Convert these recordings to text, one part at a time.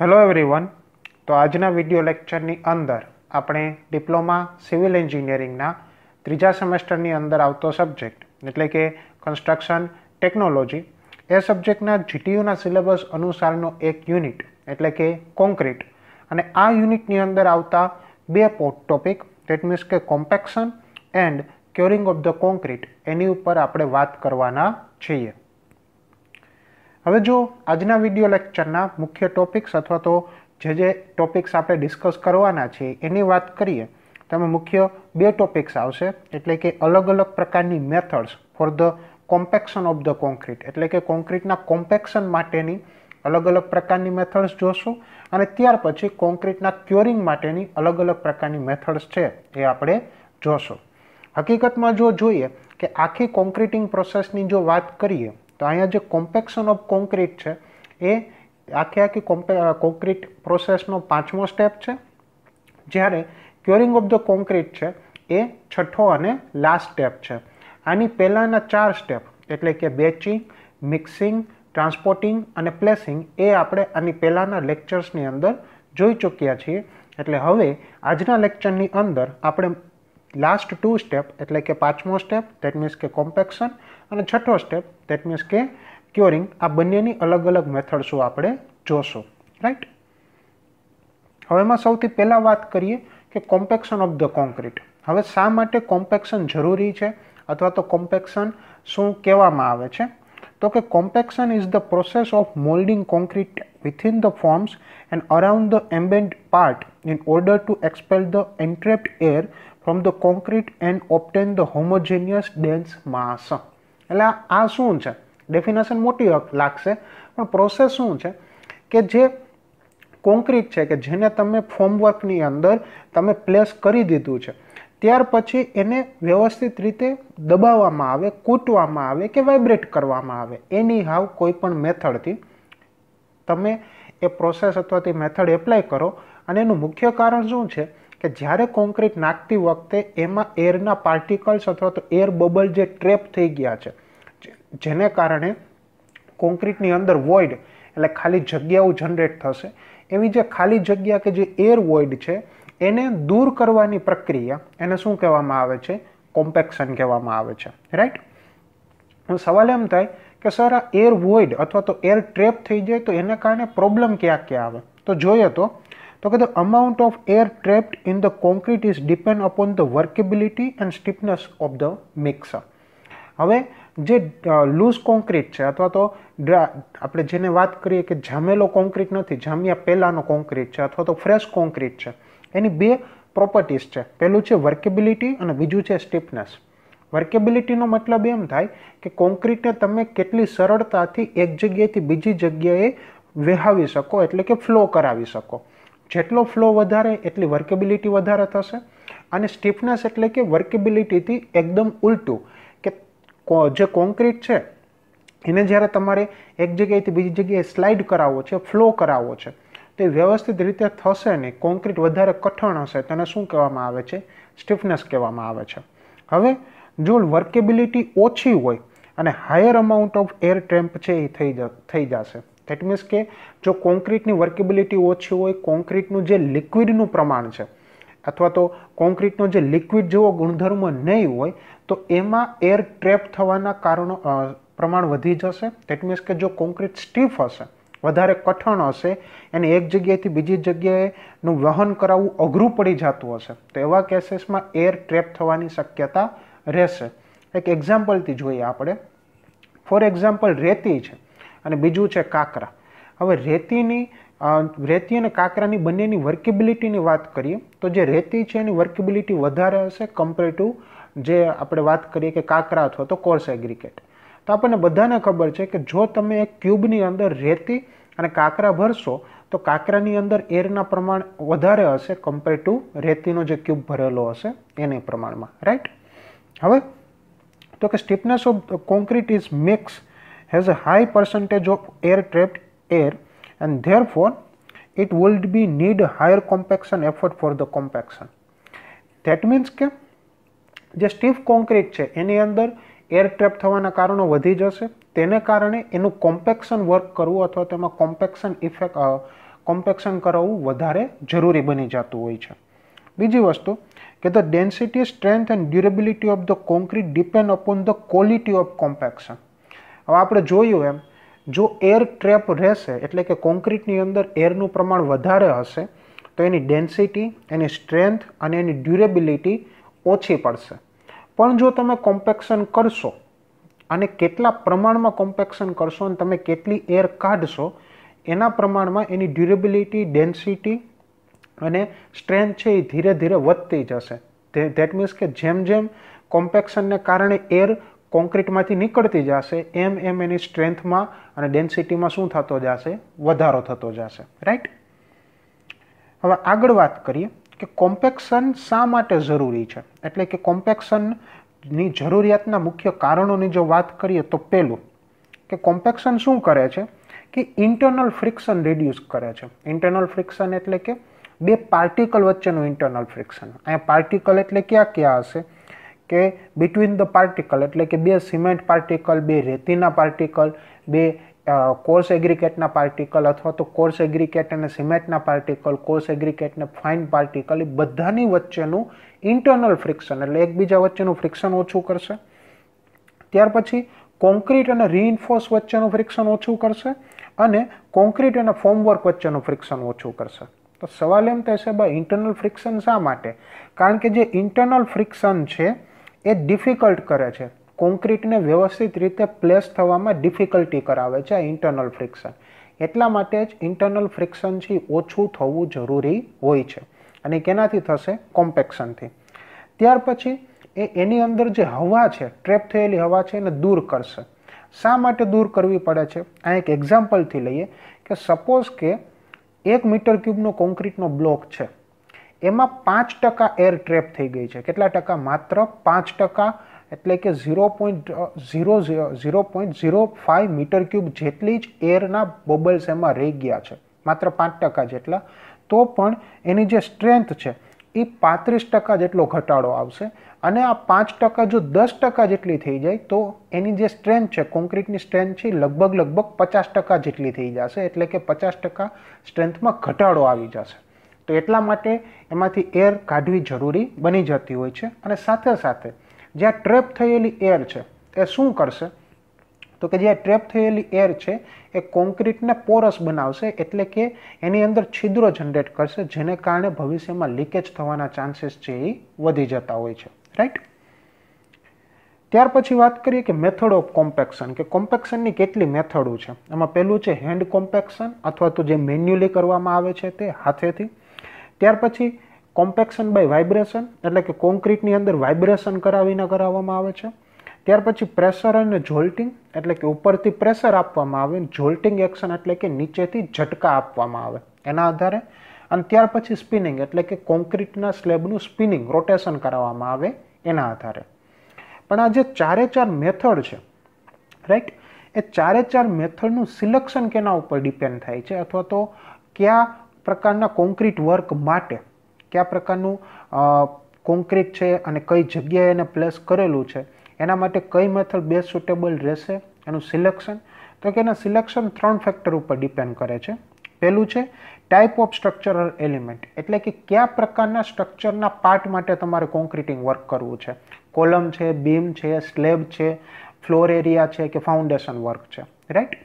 hello everyone તો આજના video લેક્ચરની અંદર આપણે ડિપ્લોમા સિવિલ એન્જિનિયરિંગના ત્રીજા સેમેસ્ટરની અંદર આવતો સબ્જેક્ટ એટલે કે કન્સ્ટ્રક્શન ટેકનોલોજી એ સબ્જેક્ટના જીટીયુના સિલેબસ અનુસારનો એક યુનિટ એટલે કે કોન્ક્રીટ અને આ યુનિટની અંદર આવતા બે પોટ ટોપિક દેટ મીન્સ કે compaction and curing of the concrete એની ઉપર આપણે વાત કરવાના છીએ હવે જો આજના વિડીયો લેક્ચરના મુખ્ય ટોપિક્સ અથવા તો જે જે ટોપિક્સ આપણે ડિસ્કસ કરવાના છે એની વાત કરીએ તમે મુખ્ય બે ટોપિક્સ આવશે એટલે કે અલગ અલગ પ્રકારની methods for the compaction of the concrete એટલે કે કોન્ક્રીટના કોમ્પેક્શન માટેની અલગ અલગ પ્રકારની મેથડ્સ જોશું અને ત્યાર પછી કોન્ક્રીટના ક્યોરિંગ માટેની અલગ અલગ પ્રકારની મેથડ્સ છે એ આપણે જોશું હકીકતમાં જો જોઈએ કે આખી કોન્ક્રીટિંગ પ્રોસેસની જો વાત કરીએ તો અહીંયા જે કોમ્પેક્શન ઓફ કોન્ક્રીટ છે એ આખી આખી કોમ્પે કોન્ક્રીટ પ્રોસેસનો પાંચમો સ્ટેપ છે જ્યારે ક્યોરિંગ ઓફ ધ કોન્ક્રીટ છે એ છઠ્ઠો અને લાસ્ટ સ્ટેપ છે આની પહેલાંના ચાર સ્ટેપ એટલે કે બેચિંગ મિક્સિંગ ટ્રાન્સપોર્ટિંગ અને પ્લેસિંગ એ આપણે આની પહેલાંના લેક્ચર્સની અંદર જોઈ ચૂક્યા છીએ એટલે હવે આજના લેક્ચરની અંદર આપણે લાસ્ટ ટુ સ્ટેપ એટલે કે પાંચમો સ્ટેપ દેટ મીન્સ કે કોમ્પેક્શન અને છઠ્ઠો સ્ટેપ દેટ મીન્સ કે ક્યોરિંગ આ બંનેની અલગ અલગ મેથડ્સો આપણે જોશું રાઈટ હવે એમાં સૌથી પહેલાં વાત કરીએ કે કોમ્પેક્શન ઓફ ધ કોન્ક્રીટ હવે શા માટે કોમ્પેક્શન જરૂરી છે અથવા તો કોમ્પેક્શન શું કહેવામાં આવે છે તો કે compaction is the process of moulding concrete within the forms and around the embedded part in order to expel the entrapped air from the concrete and obtain the homogeneous dense mass એટલે આ શું છે definition મોટી લાગશે પણ process શું છે કે જે કોન્ક્રીટ છે કે જેને તમે ફોર્મવર્કની અંદર તમે પ્લેસ કરી દીધું છે ત્યાર પછી એને વ્યવસ્થિત રીતે દબાવવામાં આવે કૂટવામાં આવે કે વાઇબ્રેટ કરવામાં આવે એની હાવ કોઈ પણ મેથડથી તમે એ પ્રોસેસ અથવા તે મેથડ એપ્લાય કરો અને એનું મુખ્ય કારણ શું છે કે જ્યારે કોન્ક્રીટ નાખતી વખતે એમાં એરના પાર્ટિકલ્સ અથવા તો એર બબલ જે ટ્રેપ થઈ ગયા છે જેને કારણે કોન્ક્રીટની અંદર વોઇડ એટલે ખાલી જગ્યાઓ જનરેટ થશે એવી જે ખાલી જગ્યા કે જે એર વોઇડ છે એને દૂર કરવાની પ્રક્રિયા એને શું કહેવામાં આવે છે કોમ્પેક્શન કહેવામાં આવે છે રાઈટ સવાલ એમ થાય કે સર આ એર વોઇડ અથવા તો એર ટ્રેપ થઈ જાય તો એને કારણે પ્રોબ્લેમ ક્યાં ક્યાં આવે તો જોઈએ તો તો કે the amount of air trapped in the concrete is depend upon the workability and stiffness of the mixer હવે જે લૂઝ કોન્ક્રીટ છે અથવા તો ડ્રા આપણે જેને વાત કરીએ કે જામેલો કોન્ક્રીટ નથી જામ્યા પહેલાંનો કોન્ક્રીટ છે અથવા તો ફ્રેશ કોન્ક્રીટ છે એની બે પ્રોપર્ટીઝ છે પહેલું છે વર્કેબિલિટી અને બીજું છે સ્ટીફનેસ વર્કેબિલિટીનો મતલબ એમ થાય કે કોન્ક્રીટને તમે કેટલી સરળતાથી એક જગ્યાએથી બીજી જગ્યાએ વહેવી શકો એટલે કે ફ્લો કરાવી શકો જેટલો ફ્લો વધારે એટલી વર્કેબિલિટી વધારે થશે અને સ્ટીફનેસ એટલે કે વર્કેબિલિટીથી એકદમ ઉલટું કે જે કોન્ક્રીટ છે એને જ્યારે તમારે એક જગ્યાએથી બીજી જગ્યાએ સ્લાઇડ કરાવવો છે ફ્લો કરાવવો છે તે વ્યવસ્થિત રીતે થશે નહીં કોન્ક્રીટ વધારે કઠણ હશે તેને શું કહેવામાં આવે છે સ્ટીફનેસ કહેવામાં આવે છે હવે જો વર્કેબિલિટી ઓછી હોય અને higher amount of air trapped છે એ થઈ જ થઈ જશે દેટ મીન્સ કે જો કોન્ક્રીટની વર્કેબિલિટી ઓછી હોય કોન્ક્રીટનું જે લિક્વિડનું પ્રમાણ છે અથવા તો કોન્ક્રીટનો જે લિક્વિડ જેવો ગુણધર્મ નહીં હોય તો એમાં એર ટ્રેપ થવાના કારણો પ્રમાણ વધી જશે દેટ મીન્સ કે જો કોન્ક્રીટ સ્ટીફ હશે વધારે કઠણ હશે એને એક જગ્યાએથી બીજી જગ્યાએનું વહન કરાવવું અઘરું પડી જતું હશે તો એવા કેસીસમાં એર ટ્રેપ થવાની શક્યતા રહેશે એક એક્ઝામ્પલથી જોઈએ આપણે ફોર એક્ઝામ્પલ રેતી છે અને બીજું છે કાંકરા હવે રેતીની રેતી અને કાંકરાની બંનેની વર્કેબિલિટીની વાત કરીએ તો જે રેતી છે એની વર્કેબિલિટી વધારે હશે કમ્પેર ટુ જે આપણે વાત કરીએ કે કાંકરા અથવા તો કોર્સ એગ્રીગેટ તો આપણને બધાને ખબર છે કે જો તમે એક ક્યુબની અંદર રેતી અને કાંકરા ભરશો તો કાંકરાની અંદર એરના પ્રમાણ વધારે હશે કમ્પેર ટુ રેતીનો જે ક્યુબ ભરેલો હશે એને પ્રમાણમાં રાઈટ હવે તો કે stiffness of concrete is mix has a high percentage of air trapped air and therefore it would be need higher compaction effort for the compaction that means the stiff concrete any eni air trapped thavana karano vadhi jase tene karane enu compaction work karu athva tema compaction effect compaction karavu vadhare jaruri bani jatu hoy che biji vastu ke the density strength and durability of the concrete depend upon the quality of compaction હવે આપણે જોયું એમ જો air trap રહેશે એટલે કે કોન્ક્રીટની અંદર એરનું પ્રમાણ વધારે હશે તો એની ડેન્સિટી એની સ્ટ્રેન્થ અને એની ડ્યુરેબિલિટી ઓછી પડશે પણ જો તમે કોમ્પેક્શન કરશો અને કેટલા પ્રમાણમાં કોમ્પેક્શન કરશો અને તમે કેટલી એર કાઢશો એના પ્રમાણમાં એની ડ્યુરેબિલિટી ડેન્સિટી અને સ્ટ્રેન્થ છે એ ધીરે ધીરે વધતી જશે ધેટ મીન્સ કે જેમ જેમ કોમ્પેક્શનને કારણે એર કોન્ક્રીટમાંથી નીકળતી જશે એમ એમ એની સ્ટ્રેન્થમાં અને ડેન્સિટીમાં શું થતો જશે વધારો થતો જશે રાઈટ હવે આગળ વાત કરીએ કે કોમ્પેક્શન શા માટે જરૂરી છે એટલે કે કોમ્પેક્શનની જરૂરિયાતના મુખ્ય કારણોની જો વાત કરીએ તો પહેલું કે કોમ્પેક્શન શું કરે છે કે ઇન્ટરનલ ફ્રિક્શન રિડ્યુસ કરે છે ઇન્ટરનલ ફ્રિક્શન એટલે કે બે પાર્ટિકલ વચ્ચેનું ઇન્ટરનલ ફ્રિક્શન અહીંયા પાર્ટિકલ એટલે ક્યાં ક્યાં હશે કે બિટવીન ધ પાર્ટિકલ એટલે કે બે સિમેન્ટ પાર્ટિકલ બે રેતીના પાર્ટિકલ બે કોર્સ એગ્રિકેટના પાર્ટિકલ અથવા તો કોર્સ એગ્રિકેટ અને સિમેન્ટના પાર્ટિકલ કોર્સ એગ્રીકેટને ફાઇન પાર્ટિકલ એ બધાની વચ્ચેનું ઇન્ટરનલ ફ્રિક્શન એટલે એકબીજા વચ્ચેનું ફ્રિક્શન ઓછું કરશે ત્યાર પછી કોન્ક્રીટ અને રીઇન્ફોર્સ વચ્ચેનું ફ્રિક્શન ઓછું કરશે અને કોન્ક્રીટ અને ફોર્મવર્ક વચ્ચેનું ફ્રિક્શન ઓછું કરશે તો સવાલ એમ થશે ભાઈ ઇન્ટરનલ ફ્રિક્શન શા માટે કારણ કે જે ઇન્ટરનલ ફ્રિક્શન છે એ ડિફિકલ્ટ કરે છે કોન્ક્રીટને વ્યવસ્થિત રીતે પ્લેસ થવામાં ડિફિકલ્ટી કરાવે છે આ ઇન્ટરનલ ફ્રિક્શન એટલા માટે જ ઇન્ટરનલ ફ્રિક્શનથી ઓછું થવું જરૂરી હોય છે અને કેનાથી થશે કોમ્પેક્શનથી ત્યાર પછી એ એની અંદર જે હવા છે ટ્રેપ થયેલી હવા છે એને દૂર કરશે શા માટે દૂર કરવી પડે છે આ એક એક્ઝામ્પલથી લઈએ કે સપોઝ કે એક મીટર ક્યુબનો કોન્ક્રીટનો બ્લોક છે એમાં પાંચ ટકા એર ટ્રેપ થઈ ગઈ છે કેટલા ટકા માત્ર પાંચ ટકા એટલે કે zero point zero zero point zero five metre cube જેટલી જ એરના બબલ્સ એમાં રહી ગયા છે માત્ર પાંચ ટકા જેટલા તો પણ એની જે સ્ટ્રેન્થ છે એ પાંત્રીસ ટકા જેટલો ઘટાડો આવશે અને આ પાંચ ટકા જો દસ ટકા જેટલી થઈ જાય તો એની જે સ્ટ્રેન્થ છે કોન્ક્રીટની સ્ટ્રેન્થ છે લગભગ લગભગ પચાસ ટકા જેટલી થઈ જશે એટલે કે પચાસ ટકા સ્ટ્રેન્થમાં ઘટાડો આવી જશે તો એટલા માટે એમાંથી એર કાઢવી જરૂરી બની જતી હોય છે અને સાથે સાથે જ્યાં ટ્રેપ થયેલી એર છે એ શું કરશે તો કે જ્યાં ટ્રેપ થયેલી એર છે એ કોન્ક્રીટને પોરસ બનાવશે એટલે કે એની અંદર છિદ્રો જનરેટ કરશે જેને કારણે ભવિષ્યમાં લીકેજ થવાના ચાન્સીસ છે એ વધી જતા હોય છે રાઈટ ત્યાર પછી વાત કરીએ કે મેથડ ઓફ કોમ્પેક્શન કે કોમ્પેક્શનની કેટલી મેથડો છે એમાં પહેલું છે હેન્ડ કોમ્પેક્શન અથવા તો જે મેન્યુઅલી કરવામાં આવે છે તે હાથેથી ત્યાર પછી કોમ્પેક્શન બાય વાઇબ્રેશન એટલે કે કોન્ક્રીટની અંદર વાઇબ્રેશન કરાવીને કરાવવામાં આવે છે ત્યાર પછી પ્રેશર અને જોલ્ટિંગ એટલે કે ઉપરથી પ્રેશર આપવામાં આવે જોલ્ટિંગ એક્શન એટલે કે નીચેથી ઝટકા આપવામાં આવે એના આધારે અને ત્યાર પછી સ્પિનિંગ એટલે કે કોન્ક્રીટના સ્લેબનું સ્પિનિંગ રોટેશન કરાવવામાં આવે એના આધારે પણ આ જે ચારે ચાર મેથડ છે રાઈટ એ ચારે ચાર મેથડનું સિલેક્શન કેના ઉપર ડિપેન્ડ થાય છે અથવા તો કયા પ્રકારના કોન્ક્રીટ વર્ક માટે કયા પ્રકારનું કોન્ક્રીટ છે અને કઈ જગ્યાએ એને પ્લેસ કરેલું છે એના માટે કઈ મેથડ બેસ્ટ સુટેબલ રહેશે એનું સિલેક્શન તો કે એના સિલેક્શન ત્રણ ફેક્ટર ઉપર ડિપેન્ડ કરે છે પહેલું છે ટાઈપ ઓફ સ્ટ્રક્ચરલ એલિમેન્ટ એટલે કે કયા પ્રકારના સ્ટ્રક્ચરના પાર્ટ માટે તમારે કોન્ક્રીટિંગ વર્ક કરવું છે કોલમ છે બીમ છે સ્લેબ છે ફ્લોર એરિયા છે કે ફાઉન્ડેશન વર્ક છે રાઈટ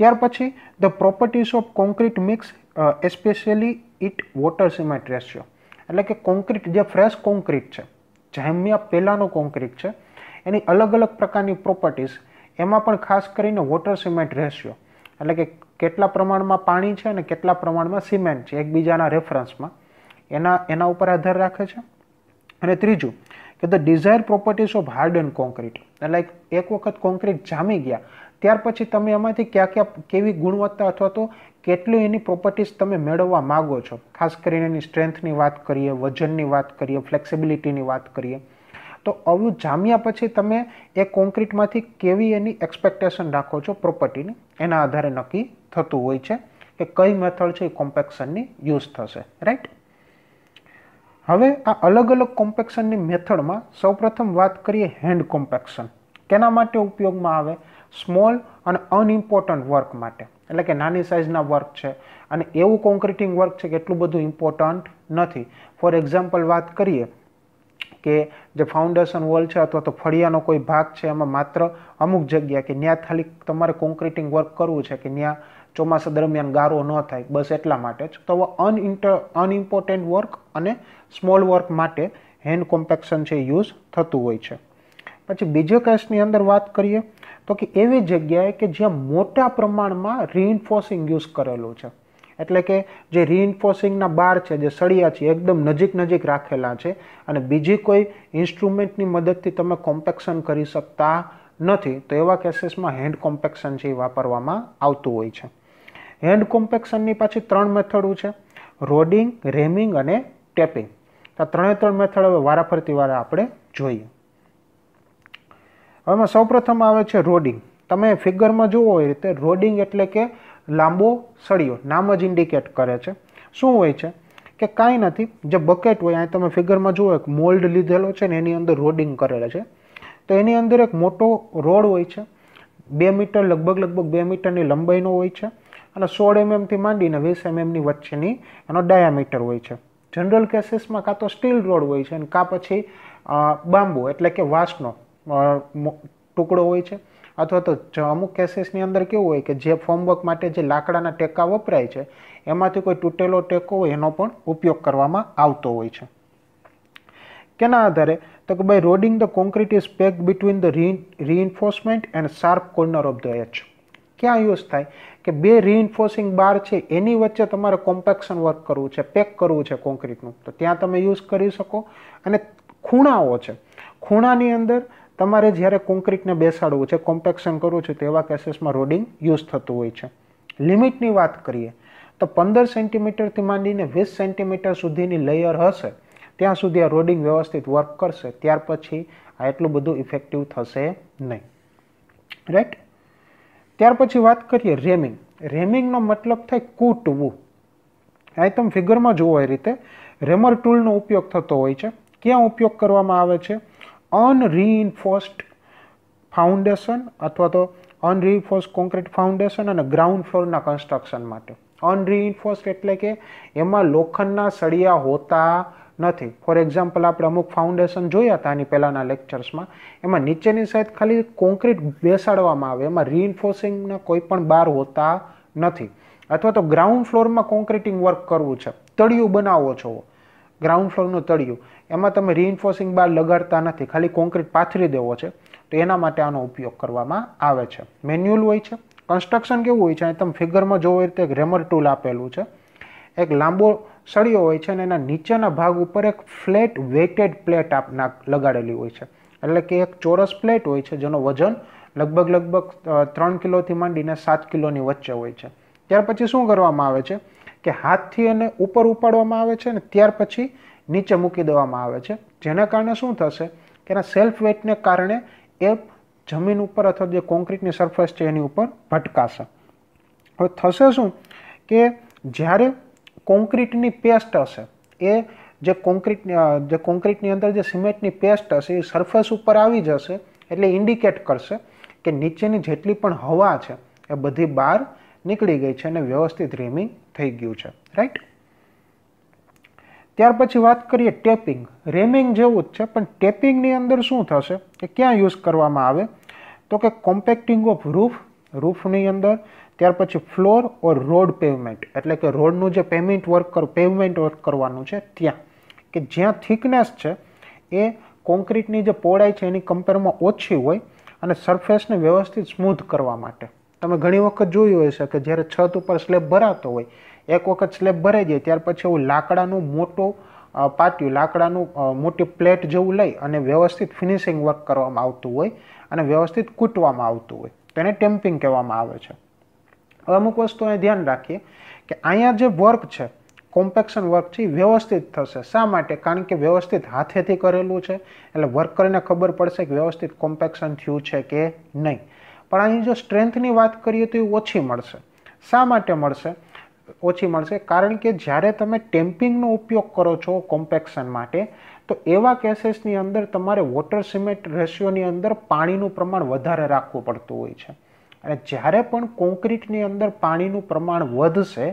ત્યાર પછી the properties of concrete mix especially it water cement ratio એટલે કે કોન્ક્રીટ જે ફ્રેશ કોન્ક્રીટ છે જામ્યા પહેલાંનું કોન્ક્રીટ છે એની અલગ અલગ પ્રકારની પ્રોપર્ટીઝ એમાં પણ ખાસ કરીને વોટર સિમેન્ટ રેશિયો એટલે કે કેટલા પ્રમાણમાં પાણી છે અને કેટલા પ્રમાણમાં સિમેન્ટ છે એકબીજાના રેફરન્સમાં એના એના ઉપર આધાર રાખે છે અને ત્રીજું કે the desire properties of hard and concrete એટલે એક વખત કોન્ક્રીટ જામી ગયા ત્યાર પછી તમે એમાંથી કયા કયા કેવી ગુણવત્તા અથવા તો કેટલું એની પ્રોપર્ટીઝ તમે મેળવવા માગો છો ખાસ કરીને એની સ્ટ્રેન્થની વાત કરીએ વજનની વાત કરીએ ફ્લેક્સિબિલિટીની વાત કરીએ તો આવું જામ્યા પછી તમે એ કોન્ક્રીટમાંથી કેવી એની એક્સપેક્ટેશન રાખો છો પ્રોપર્ટીની એના આધારે નક્કી થતું હોય છે કે કઈ મેથડ છે એ કોમ્પેક્શનની યુઝ થશે રાઈટ હવે આ અલગ અલગ કોમ્પેક્શનની મેથડમાં સૌપ્રથમ વાત કરીએ હેન્ડ કોમ્પેક્શન કેના માટે ઉપયોગમાં આવે સ્મોલ અને અનઇમ્પોર્ટન્ટ વર્ક માટે એટલે કે નાની સાઇઝના વર્ક છે અને એવું કોન્ક્રીટિંગ વર્ક છે કે એટલું બધું ઇમ્પોર્ટન્ટ નથી ફોર એક્ઝામ્પલ વાત કરીએ કે જે ફાઉન્ડેશન વોલ છે અથવા તો ફળિયાનો કોઈ ભાગ છે એમાં માત્ર અમુક જગ્યા કે ત્યાં ખાલી તમારે કોન્ક્રીટિંગ વર્ક કરવું છે કે ત્યાં ચોમાસા દરમિયાન ગારો ન થાય બસ એટલા માટે જ તો અનઇન્ટર અનઇમ્પોર્ટન્ટ વર્ક અને સ્મોલ વર્ક માટે હેન્ડ કોમ્પેક્શન છે યુઝ થતું હોય છે પછી બીજો કેસની અંદર વાત કરીએ તો કે એવી જગ્યાએ કે જ્યાં મોટા પ્રમાણમાં રિઇન્ફોર્સિંગ યુઝ કરેલું છે એટલે કે જે રિઇન્ફોર્સિંગના બાર છે જે સળિયા છે એકદમ નજીક નજીક રાખેલા છે અને બીજી કોઈ ઇન્સ્ટ્રુમેન્ટની મદદથી તમે કોમ્પેક્શન કરી શકતા નથી તો એવા કેસીસમાં હેન્ડ કોમ્પેક્શન છે એ વાપરવામાં આવતું હોય છે હેન્ડ કોમ્પેક્શનની પાછી ત્રણ મેથડો છે રોડિંગ રેમિંગ અને ટેપિંગ આ ત્રણે ત્રણ મેથડ હવે વારાફરતી વારે આપણે જોઈએ હવે સૌપ્રથમ આવે છે રોડિંગ તમે ફિગરમાં જુઓ એ રીતે રોડિંગ એટલે કે લાંબો સળિયો નામ જ ઇન્ડિકેટ કરે છે શું હોય છે કે કાંઈ નથી જે બકેટ હોય અહીં તમે ફિગરમાં જુઓ એક મોલ્ડ લીધેલો છે ને એની અંદર રોડિંગ કરેલો છે તો એની અંદર એક મોટો રોડ હોય છે બે મીટર લગભગ લગભગ બે મીટરની લંબાઈનો હોય છે અને સોળ એમએમથી mm માંડીને વીસ એમએમની mm વચ્ચેની એનો ડાયામીટર હોય છે જનરલ કેસીસમાં કાં તો સ્ટીલ રોડ હોય છે અને કાં પછી બાંબુ એટલે કે વાંસનો ટુકડો હોય છે અથવા તો અમુક કેસીસની અંદર કેવું હોય કે જે ફોર્મવર્ક માટે જે લાકડાના ટેકા વપરાય છે એમાંથી કોઈ તૂટેલો ટેકો હોય એનો પણ ઉપયોગ કરવામાં આવતો હોય છે કેના આધારે તો કે by rodding the concrete is pack between the reinforcement and sharp corner of the H ક્યાં યુઝ થાય કે બે રીઇન્ફોર્સિંગ બાર છે એની વચ્ચે તમારે કોમ્પેક્શન વર્ક કરવું છે પેક કરવું છે કોન્ક્રીટનું તો ત્યાં તમે યુઝ કરી શકો અને ખૂણાઓ છે ખૂણાની અંદર તમારે જ્યારે કોન્ક્રીટને બેસાડવું છે કોમ્પેક્શન કરવું છે તેવા કેસીસમાં રોડિંગ યુઝ થતું હોય છે લિમિટની વાત કરીએ તો પંદર સેન્ટીમીટરથી માંડીને વીસ સેન્ટીમીટર સુધીની લેયર હશે ત્યાં સુધી આ રોડિંગ વ્યવસ્થિત વર્ક કરશે ત્યાર પછી આ એટલું બધું ઇફેક્ટિવ થશે નહીં રાઈટ ત્યાર પછી વાત કરીએ રેમિંગ રેમિંગનો મતલબ થાય કૂટવું આ તમે ફિગરમાં જુઓ એ રીતે રેમર ટૂલનો ઉપયોગ થતો હોય છે ક્યાં ઉપયોગ કરવામાં આવે છે અનરીઇન્ફોર્સ્ડ ફાઉન્ડેશન અથવા તો અનરીઇન્ફોર્સ કોન્ક્રીટ ફાઉન્ડેશન અને ગ્રાઉન્ડ ફ્લોરના કન્સ્ટ્રક્શન માટે અનરીઇન્ફોર્સ્ડ એટલે કે એમાં લોખંડના સળિયા હોતા નથી ફોર એક્ઝામ્પલ આપણે અમુક ફાઉન્ડેશન જોયા હતા આની પહેલાંના લેક્ચર્સમાં એમાં નીચેની સાઈડ ખાલી કોન્ક્રીટ બેસાડવામાં આવે એમાં રીઇન્ફોર્સિંગના કોઈ પણ બાર હોતા નથી અથવા તો ગ્રાઉન્ડ ફ્લોરમાં કોન્ક્રીટિંગ વર્ક કરવું છે તળિયું બનાવવો છો ગ્રાઉન્ડ ફ્લોરનું તળિયું એમાં તમે રિઇન્ફોર્સિંગ બાર લગાડતા નથી ખાલી કોન્ક્રીટ પાથરી દેવો છે તો એના માટે આનો ઉપયોગ કરવામાં આવે છે મેન્યુઅલ હોય છે કન્સ્ટ્રક્શન કેવું હોય છે અહીં તમે ફિગરમાં જોવો એ રીતે એક રેમર ટૂલ આપેલું છે એક લાંબો સળિયો હોય છે અને એના નીચેના ભાગ ઉપર એક ફ્લેટ વેટેડ પ્લેટ આપના લગાડેલી હોય છે એટલે કે એક ચોરસ પ્લેટ હોય છે જેનો વજન લગભગ લગભગ ત્રણ કિલોથી માંડીને સાત કિલોની વચ્ચે હોય છે ત્યાર પછી શું કરવામાં આવે છે કે હાથથી એને ઉપર ઉપાડવામાં આવે છે અને ત્યાર પછી નીચે મૂકી દેવામાં આવે છે જેના કારણે શું થશે કે એના સેલ્ફ વેટને કારણે એ જમીન ઉપર અથવા જે કોન્ક્રીટની સરફેસ છે એની ઉપર ભટકાશે હવે થશે શું કે જ્યારે કોન્ક્રીટની પેસ્ટ હશે એ જે કોન્ક્રીટ જે કોન્ક્રીટની અંદર જે સિમેન્ટની પેસ્ટ હશે એ સરફેસ ઉપર આવી જશે એટલે ઇન્ડિકેટ કરશે કે નીચેની જેટલી પણ હવા છે એ બધી બહાર નીકળી ગઈ છે અને વ્યવસ્થિત રેમિંગ થઈ ગયું છે રાઈટ ત્યાર પછી વાત કરીએ ટેપિંગ રેમિંગ જેવું જ છે પણ ટેપિંગની અંદર શું થશે કે ક્યાં યુઝ કરવામાં આવે તો કે કોમ્પેક્ટિંગ ઓફ રૂફ રૂફની અંદર ત્યાર પછી ફ્લોર ઓર રોડ પેવમેન્ટ એટલે કે રોડનું જે પેમેન્ટ વર્ક કર પેવમેન્ટ વર્ક કરવાનું છે ત્યાં કે જ્યાં થિકનેસ છે એ કોન્ક્રીટની જે પહોળાઈ છે એની કમ્પેરમાં ઓછી હોય અને સરફેસને વ્યવસ્થિત સ્મૂથ કરવા માટે તમે ઘણી વખત જોયું હશે કે જ્યારે છત ઉપર સ્લેબ ભરાતો હોય એક વખત સ્લેબ ભરાઈ જાય ત્યાર પછી એવું લાકડાનું મોટું પાટિયું લાકડાનું મોટી પ્લેટ જેવું લઈ અને વ્યવસ્થિત ફિનિશિંગ વર્ક કરવામાં આવતું હોય અને વ્યવસ્થિત કૂટવામાં આવતું હોય તેને ટેમ્પિંગ કહેવામાં આવે છે હવે અમુક વસ્તુને ધ્યાન રાખીએ કે અહીંયા જે વર્ક છે કોમ્પેક્શન વર્ક છે વ્યવસ્થિત થશે શા માટે કારણ કે વ્યવસ્થિત હાથેથી કરેલું છે એટલે વર્કરને ખબર પડશે કે વ્યવસ્થિત કોમ્પેક્શન થયું છે કે નહીં પણ અહીં જો સ્ટ્રેન્થની વાત કરીએ તો એ ઓછી મળશે શા માટે મળશે ઓછી મળશે કારણ કે જ્યારે તમે ટેમ્પિંગનો ઉપયોગ કરો છો કોમ્પેક્શન માટે તો એવા કેસીસની અંદર તમારે વોટર સિમેન્ટ રેશિયોની અંદર પાણીનું પ્રમાણ વધારે રાખવું પડતું હોય છે અને જ્યારે પણ કોન્ક્રીટની અંદર પાણીનું પ્રમાણ વધશે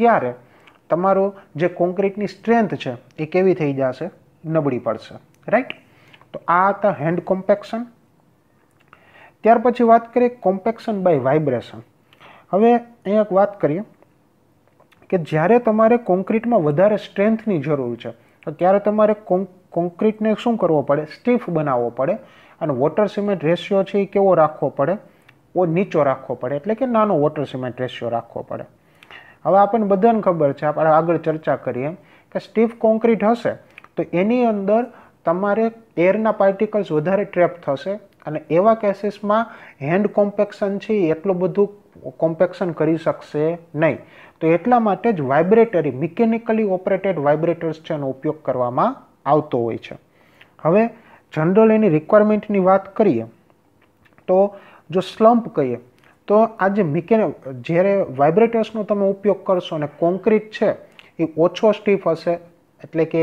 ત્યારે તમારો જે કોન્ક્રીટની સ્ટ્રેન્થ છે એ કેવી થઈ જશે નબળી પડશે રાઈટ તો આ હતા હેન્ડ કોમ્પેક્શન ત્યાર પછી વાત કરીએ કોમ્પેક્શન બાય વાઇબ્રેશન હવે અહીંયા એક વાત કરીએ કે જ્યારે તમારે કોન્ક્રીટમાં વધારે સ્ટ્રેન્થની જરૂર છે તો ત્યારે તમારે કોન્ક્રીટને શું કરવો પડે સ્ટીફ બનાવવો પડે અને વોટર સિમેન્ટ રેશિયો છે એ કેવો રાખવો પડે ઓ નીચો રાખવો પડે એટલે કે નાનો વોટર સિમેન્ટ રેશિયો રાખવો પડે હવે આપણને બધાને ખબર છે આપણે આગળ ચર્ચા કરીએ કે સ્ટીફ કોન્ક્રીટ હશે તો એની અંદર તમારે એરના પાર્ટિકલ્સ વધારે ટ્રેપ થશે અને એવા કેસીસમાં હેન્ડ કોમ્પેક્શન છે એ એટલું બધું કોમ્પેક્શન કરી શકશે નહીં તો એટલા માટે જ વાઇબ્રેટરી મિકેનિકલી ઓપરેટેડ વાઇબ્રેટર્સ છે એનો ઉપયોગ કરવામાં આવતો હોય છે હવે જનરલ એની રિક્વાયરમેન્ટની વાત કરીએ તો જો સ્લમ્પ કહીએ તો આ જે મિકેન જ્યારે વાઇબ્રેટર્સનો તમે ઉપયોગ કરશો અને કોન્ક્રીટ છે એ ઓછો સ્ટીફ હશે એટલે કે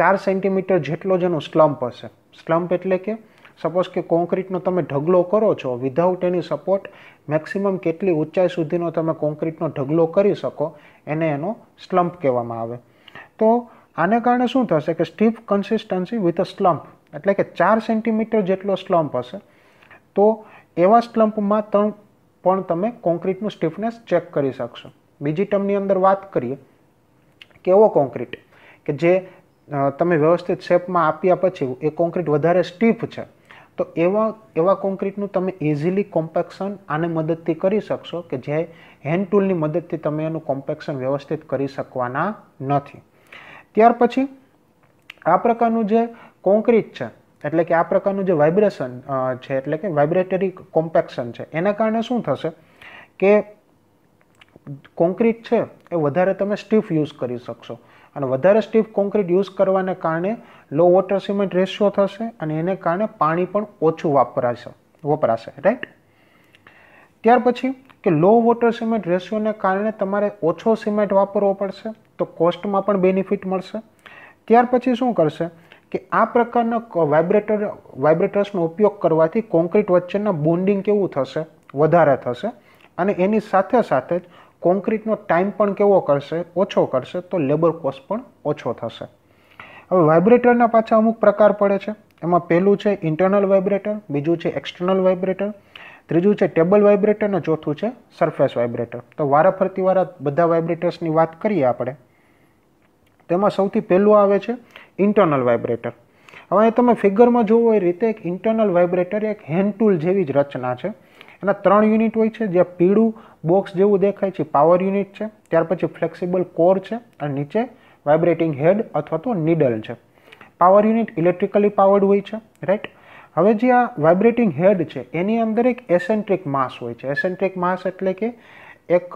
ચાર સેન્ટીમીટર જેટલો જ એનો સ્લમ્પ હશે સ્લમ્પ એટલે કે સપોઝ કે કોન્ક્રીટનો તમે ઢગલો કરો છો વિધાઉટ એની સપોર્ટ મેક્સિમમ કેટલી ઊંચાઈ સુધીનો તમે કોન્ક્રીટનો ઢગલો કરી શકો એને એનો સ્લમ્પ કહેવામાં આવે તો આને કારણે શું થશે કે stiff consistency with a slump એટલે કે ચાર સેન્ટીમીટર જેટલો સ્લમ્પ હશે તો એવા સ્લમ્પમાં ત્રણ પણ તમે કોન્ક્રીટનું સ્ટીફનેસ ચેક કરી શકશો બીજી ટર્મની અંદર વાત કરીએ કે એવો કોન્ક્રીટ કે જે તમે વ્યવસ્થિત શેપમાં આપ્યા પછી એ કોન્ક્રીટ વધારે સ્ટીફ છે તો એવા એવા કોન્ક્રીટનું તમે ઇઝીલી કોમ્પેક્શન આને મદદથી કરી શકશો કે જે હેન્ડ ટૂલની મદદથી તમે એનું કોમ્પેક્શન વ્યવસ્થિત કરી શકવાના નથી ત્યાર પછી આ પ્રકારનું જે કોન્ક્રીટ છે એટલે કે આ પ્રકારનું જે વાઇબ્રેશન છે એટલે કે વાઇબ્રેટરી કોમ્પેક્શન છે એના કારણે શું થશે કે કોન્ક્રીટ છે એ વધારે તમે સ્ટીફ યુઝ કરી શકશો અને વધારે સ્ટીફ કોન્ક્રીટ યુઝ કરવાને કારણે લો વોટર સિમેન્ટ રેશિયો થશે અને એને કારણે પાણી પણ ઓછું વાપરાશે વપરાશે રાઈટ ત્યાર પછી કે લો વોટર સિમેન્ટ રેશિયોને કારણે તમારે ઓછો સિમેન્ટ વાપરવો પડશે તો કોસ્ટમાં પણ બેનિફિટ મળશે ત્યાર પછી શું કરશે કે આ પ્રકારના વાઇબ્રેટર વાઇબ્રેટર્સનો ઉપયોગ કરવાથી કોન્ક્રીટ વચ્ચેના બોન્ડિંગ કેવું થશે વધારે થશે અને એની સાથે સાથે જ કોન્ક્રીટનો ટાઈમ પણ કેવો કરશે ઓછો કરશે તો લેબર કોસ્ટ પણ ઓછો થશે હવે વાઇબ્રેટરના પાછા અમુક પ્રકાર પડે છે એમાં પહેલું છે ઇન્ટરનલ વાઇબ્રેટર બીજું છે એક્સટર્નલ વાઇબ્રેટર ત્રીજું છે ટેબલ વાઇબ્રેટર અને ચોથું છે સરફેસ વાઇબ્રેટર તો વારાફરતી વારા બધા વાઇબ્રેટર્સની વાત કરીએ આપણે તેમાં સૌથી પહેલું આવે છે ઇન્ટરનલ વાઇબ્રેટર હવે તમે ફિગરમાં જોવો એ રીતે એક ઇન્ટરનલ વાઇબ્રેટર એક હેન્ડ ટૂલ જેવી જ રચના છે એના ત્રણ યુનિટ હોય છે જ્યાં પીળું બોક્સ જેવું દેખાય છે પાવર યુનિટ છે ત્યાર પછી ફ્લેક્સિબલ કોર છે અને નીચે વાઇબ્રેટિંગ હેડ અથવા તો નીડલ છે પાવર યુનિટ ઇલેક્ટ્રિકલી પાવર્ડ હોય છે રાઈટ હવે જે આ વાઇબ્રેટિંગ હેડ છે એની અંદર એક એસેન્ટ્રિક માસ હોય છે એસેન્ટ્રિક માસ એટલે કે એક